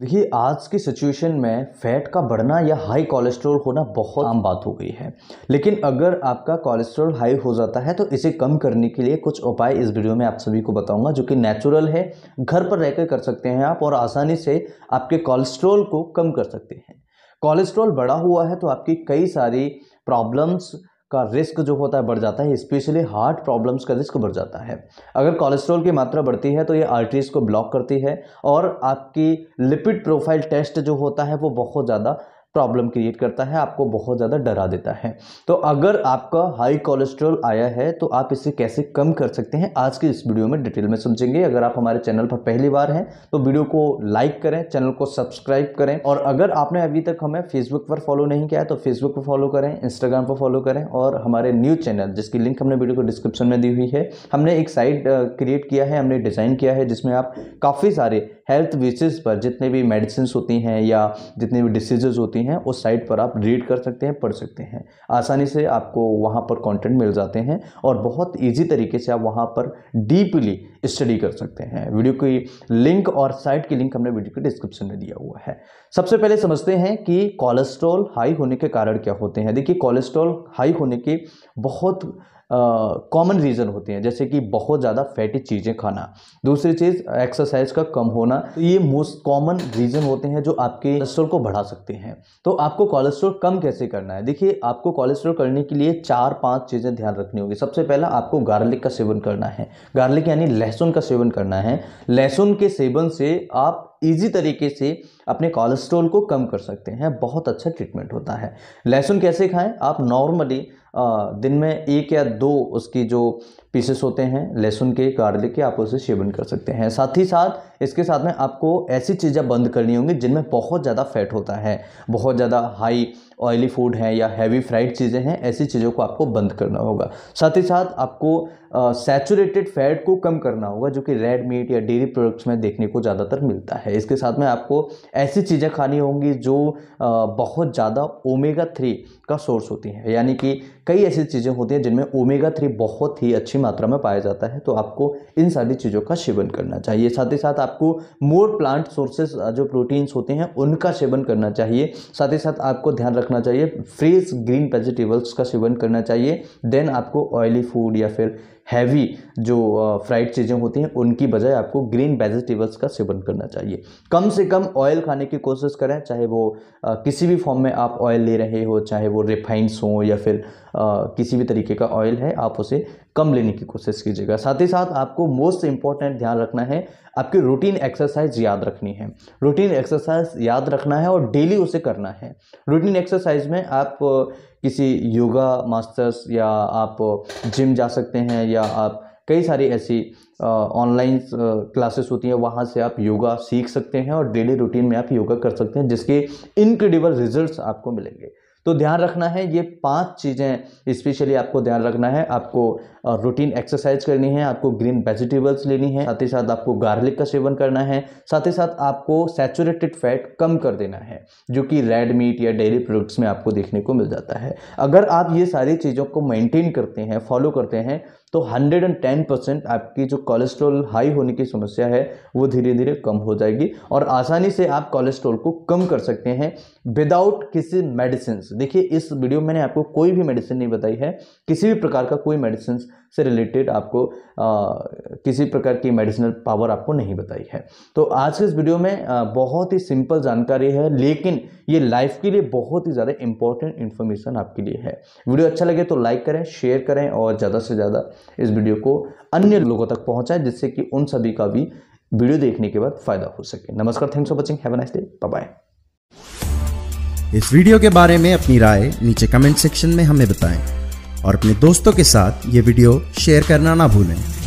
देखिए आज की सिचुएशन में फैट का बढ़ना या हाई कोलेस्ट्रॉल होना बहुत आम बात हो गई है लेकिन अगर आपका कोलेस्ट्रॉल हाई हो जाता है तो इसे कम करने के लिए कुछ उपाय इस वीडियो में आप सभी को बताऊंगा जो कि नेचुरल है घर पर रहकर कर सकते हैं आप और आसानी से आपके कोलेस्ट्रॉल को कम कर सकते हैं कोलेस्ट्रॉल बढ़ा हुआ है तो आपकी कई सारी प्रॉब्लम्स का रिस्क जो होता है बढ़ जाता है स्पेशली हार्ट प्रॉब्लम्स का रिस्क बढ़ जाता है अगर कोलेस्ट्रॉल की मात्रा बढ़ती है तो ये आर्टरीज को ब्लॉक करती है और आपकी लिपिड प्रोफाइल टेस्ट जो होता है वो बहुत ज़्यादा प्रॉब्लम क्रिएट करता है आपको बहुत ज़्यादा डरा देता है तो अगर आपका हाई कोलेस्ट्रॉल आया है तो आप इसे कैसे कम कर सकते हैं आज के इस वीडियो में डिटेल में समझेंगे अगर आप हमारे चैनल पर पहली बार हैं तो वीडियो को लाइक करें चैनल को सब्सक्राइब करें और अगर आपने अभी तक हमें फेसबुक पर फॉलो नहीं किया है तो फेसबुक पर फॉलो करें इंस्टाग्राम पर फॉलो करें और हमारे न्यूज़ चैनल जिसकी लिंक हमने वीडियो को डिस्क्रिप्शन में दी हुई है हमने एक साइट क्रिएट किया है हमने डिज़ाइन किया है जिसमें आप काफ़ी सारे हेल्थ विशेज पर जितने भी मेडिसिन होती हैं या जितने भी डिसीजेज होती होती हैं उस साइट पर आप रीड कर सकते हैं पढ़ सकते हैं आसानी से आपको वहाँ पर कंटेंट मिल जाते हैं और बहुत इजी तरीके से आप वहाँ पर डीपली स्टडी कर सकते हैं वीडियो की लिंक और साइट की लिंक हमने वीडियो के डिस्क्रिप्शन में दिया हुआ है सबसे पहले समझते हैं कि कोलेस्ट्रॉल हाई होने के कारण क्या होते हैं देखिए कोलेस्ट्रॉल हाई होने के बहुत कॉमन रीज़न होते हैं जैसे कि बहुत ज़्यादा फैटी चीज़ें खाना दूसरी चीज़ एक्सरसाइज का कम होना तो ये मोस्ट कॉमन रीज़न होते हैं जो आपके कोलेस्ट्रोल को बढ़ा सकते हैं तो आपको कोलेस्ट्रोल कम कैसे करना है देखिए आपको कोलेस्ट्रोल करने के लिए चार पांच चीज़ें ध्यान रखनी होगी सबसे पहला आपको गार्लिक का सेवन करना है गार्लिक यानी लहसुन का सेवन करना है लहसुन के सेवन से आप ईजी तरीके से अपने कोलेस्ट्रॉल को कम कर सकते हैं बहुत अच्छा ट्रीटमेंट होता है लहसुन कैसे खाएं आप नॉर्मली दिन में एक या दो उसकी जो पीसेस होते हैं लहसुन के गार्लिक के आप उसे सेवन कर सकते हैं साथ ही साथ इसके साथ में आपको ऐसी चीज़ें बंद करनी होंगी जिनमें बहुत ज़्यादा फैट होता है बहुत ज़्यादा हाई ऑयली फूड हैं या हैवी फ्राइड चीज़ें हैं ऐसी चीज़ों को आपको बंद करना होगा साथ ही साथ आपको सैचुरेटेड फैट को कम करना होगा जो कि रेड मीट या डेयरी प्रोडक्ट्स में देखने को ज़्यादातर मिलता है इसके साथ में आपको ऐसी चीज़ें खानी होंगी जो आ, बहुत ज़्यादा ओमेगा थ्री का सोर्स होती हैं यानी कि कई ऐसी चीज़ें होती हैं जिनमें ओमेगा थ्री बहुत ही अच्छी मात्रा में पाया जाता है तो आपको इन सारी चीज़ों का सेवन करना चाहिए साथ ही साथ आपको मोर प्लांट सोर्सेज जो प्रोटीन्स होते हैं उनका सेवन करना चाहिए साथ ही साथ आपको ध्यान रख रखना चाहिए फ्रेश ग्रीन वेजिटेबल्स का सेवन करना चाहिए देन आपको ऑयली फूड या फिर हैवी जो फ्राइड चीज़ें होती हैं उनकी बजाय आपको ग्रीन वेजिटेबल्स का सेवन करना चाहिए कम से कम ऑयल खाने की कोशिश करें चाहे वो आ, किसी भी फॉर्म में आप ऑयल ले रहे हो चाहे वो रिफाइंड्स हों या फिर आ, किसी भी तरीके का ऑयल है आप उसे कम लेने की कोशिश कीजिएगा साथ ही साथ आपको मोस्ट इंपॉर्टेंट ध्यान रखना है आपकी रूटीन एक्सरसाइज याद रखनी है रूटीन एक्सरसाइज याद रखना है और डेली उसे करना है रूटीन एक्सरसाइज में आप किसी योगा मास्टर्स या आप जिम जा सकते हैं या आप कई सारी ऐसी ऑनलाइन क्लासेस होती हैं वहाँ से आप योगा सीख सकते हैं और डेली रूटीन में आप योगा कर सकते हैं जिसके इनक्रेडिबल रिजल्ट्स आपको मिलेंगे तो ध्यान रखना है ये पांच चीज़ें स्पेशली आपको ध्यान रखना है आपको रूटीन एक्सरसाइज करनी है आपको ग्रीन वेजिटेबल्स लेनी है साथ ही साथ आपको गार्लिक का सेवन करना है साथ ही साथ आपको सैचुरेटेड फैट कम कर देना है जो कि रेड मीट या डेयरी प्रोडक्ट्स में आपको देखने को मिल जाता है अगर आप ये सारी चीज़ों को मेनटेन करते हैं फॉलो करते हैं तो 110 परसेंट आपकी जो कोलेस्ट्रॉल हाई होने की समस्या है वो धीरे धीरे कम हो जाएगी और आसानी से आप कोलेस्ट्रॉल को कम कर सकते हैं विदाउट किसी मेडिसिन देखिए इस वीडियो में मैंने आपको कोई भी मेडिसिन नहीं बताई है किसी भी प्रकार का कोई मेडिसिन से रिलेटेड आपको आ, किसी प्रकार की मेडिसिनल पावर आपको नहीं बताई है तो आज के इस वीडियो में आ, बहुत ही सिंपल जानकारी है लेकिन ये लाइफ के लिए बहुत ही ज़्यादा इंपॉर्टेंट इन्फॉर्मेशन आपके लिए है वीडियो अच्छा लगे तो लाइक करें शेयर करें और ज़्यादा से ज़्यादा इस वीडियो को अन्य लोगों तक पहुंचाएं जिससे कि उन सभी का भी वीडियो देखने के बाद फायदा हो सके नमस्कार thanks for watching have nice day bye इस वीडियो के बारे में अपनी राय नीचे कमेंट सेक्शन में हमें बताएं और अपने दोस्तों के साथ ये वीडियो शेयर करना ना भूलें